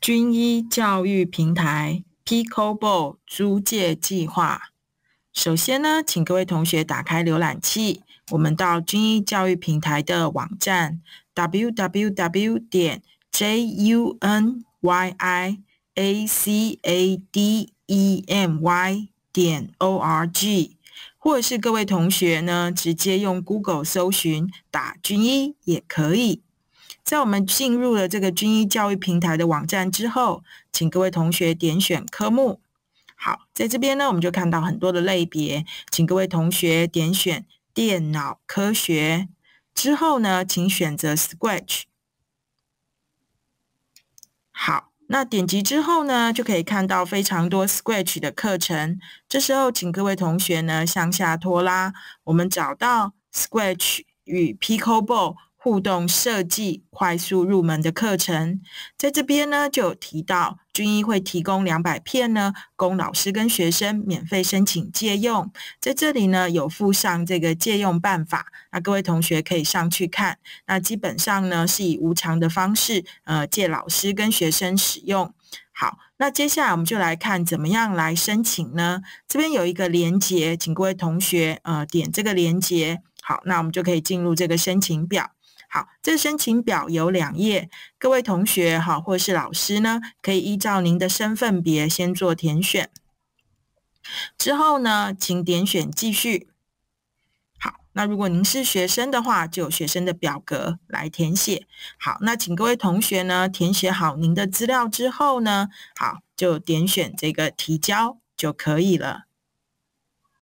军医教育平台 PicoBo 租借计划，首先呢，请各位同学打开浏览器，我们到军医教育平台的网站 w w w 点 j u n y i a c a d e m y 点 o r g，或者是各位同学呢，直接用 Google 搜寻打军医也可以。在我们进入了这个军医教育平台的网站之后，请各位同学点选科目。好，在这边呢，我们就看到很多的类别，请各位同学点选电脑科学之后呢，请选择 Scratch。好，那点击之后呢，就可以看到非常多 Scratch 的课程。这时候，请各位同学呢向下拖拉，我们找到 Scratch 与 Pico Ball。互动设计快速入门的课程，在这边呢就有提到军医会提供两百片呢，供老师跟学生免费申请借用。在这里呢有附上这个借用办法，那各位同学可以上去看。那基本上呢是以无偿的方式，呃借老师跟学生使用。好，那接下来我们就来看怎么样来申请呢？这边有一个连接，请各位同学呃点这个连接，好，那我们就可以进入这个申请表。好，这申请表有两页，各位同学哈，或是老师呢，可以依照您的身份别先做填选，之后呢，请点选继续。好，那如果您是学生的话，就有学生的表格来填写。好，那请各位同学呢填写好您的资料之后呢，好就点选这个提交就可以了。